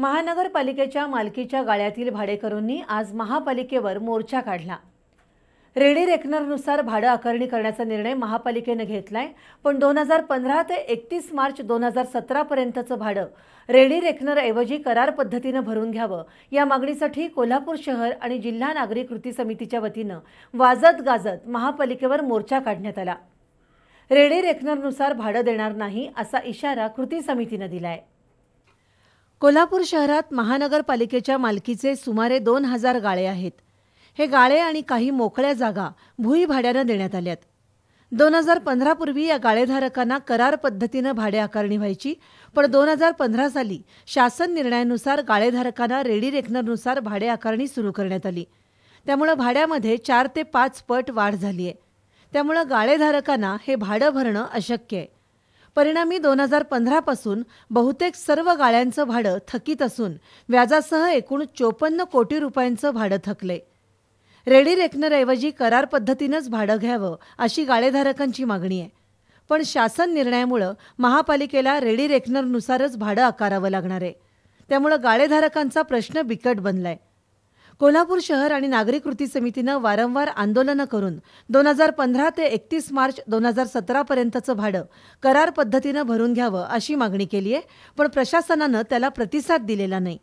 महानगरपालिकेच्या मालकीच्या गाळ्यातील भाडेकरूंनी आज महापालिकेवर मोर्चा काढला रेडी रेकनरनुसार भाडं आकारणी करण्याचा निर्णय महापालिकेनं घेतलाय पण दोन हजार पंधरा ते एकतीस मार्च दोन हजार सतरापर्यंतचं भाडं रेडी रेकनरऐवजी करार पद्धतीनं भरून घ्यावं या मागणीसाठी कोल्हापूर शहर आणि जिल्हा नागरी कृती समितीच्या वतीनं वाजत गाजत महापालिकेवर मोर्चा काढण्यात आला रेडी रेकनरनुसार भाडं देणार नाही असा इशारा कृती समितीनं दिलाय कोल्हापूर शहरात महानगरपालिकेच्या मालकीचे सुमारे दोन हजार गाळे आहेत हे गाळे आणि काही मोकळ्या जागा भुई भाड्यानं देण्यात आल्यात दोन हजार पंधरापूर्वी या गाळेधारकांना करार पद्धतीनं भाडे आकारणी व्हायची पण दोन हजार पंधरा साली शासन निर्णयानुसार गाळेधारकांना रेडी रेकनरनुसार भाडे आकारणी सुरू करण्यात आली त्यामुळं भाड्यामध्ये चार ते पाच पट वाढ झाली आहे त्यामुळं गाळेधारकांना हे भाडं भरणं अशक्य आहे परिणामी दोन हजार पंधरापासून बहुतेक सर्व गाळ्यांचं भाडं थकीत असून व्याजासह एकूण चोपन्न कोटी रुपयांचं भाडं थकले रेडी रेकनरऐवजी करार पद्धतीनंच भाडं घ्यावं अशी गाळेधारकांची मागणी आहे पण शासन निर्णयामुळं महापालिकेला रेडी रेकनरनुसारच भाडं आकारावं लागणार आहे त्यामुळं गाळेधारकांचा प्रश्न बिकट बनलाय कोल्हापूर शहर आणि नागरी कृती समितीनं वारंवार आंदोलनं करून दोन हजार पंधरा ते एकतीस मार्च दोन हजार सतरापर्यंतचं भाडं करार पद्धतीनं भरून घ्यावं अशी मागणी केली आहे पण प्रशासनानं त्याला प्रतिसाद दिलेला नाही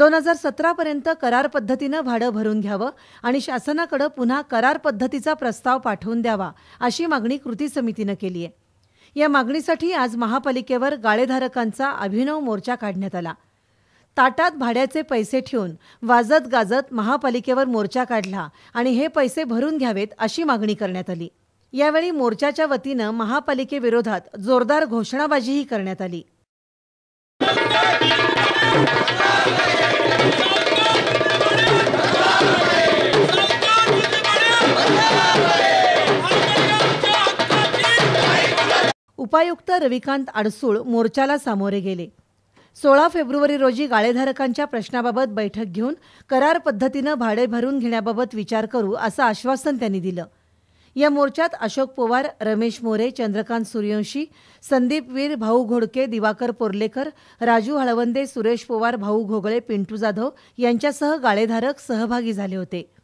दोन हजार सतरापर्यंत करार पद्धतीनं भाडं भरून घ्यावं आणि शासनाकडं पुन्हा करार पद्धतीचा प्रस्ताव पाठवून द्यावा अशी मागणी कृती समितीनं केली आहे या मागणीसाठी आज महापालिकेवर गाळेधारकांचा अभिनव मोर्चा काढण्यात आला ताटात भाड्याचे पैसे ठेवून वाजत गाजत महापालिकेवर मोर्चा काढला आणि हे पैसे भरून घ्यावेत अशी मागणी करण्यात आली यावेळी मोर्चाच्या वतीनं महापालिकेविरोधात जोरदार घोषणाबाजीही करण्यात आली उपायुक्त रविकांत अडसूळ मोर्चाला सामोरे गेले सोळा फेब्रुवारी रोजी गाळेधारकांच्या प्रश्नाबाबत बैठक घेऊन करार पद्धतीनं भाडे भरून घेण्याबाबत विचार करू असं आश्वासन त्यांनी दिलं या मोर्चात अशोक पवार रमेश मोरे चंद्रकांत सूर्यवंशी संदीप वीर भाऊ घोडके दिवाकर पोर्लेकर राजू हळवंदे सुरेश पवार भाऊ घोगळे पिंटू जाधव यांच्यासह गाळेधारक सहभागी झाले होते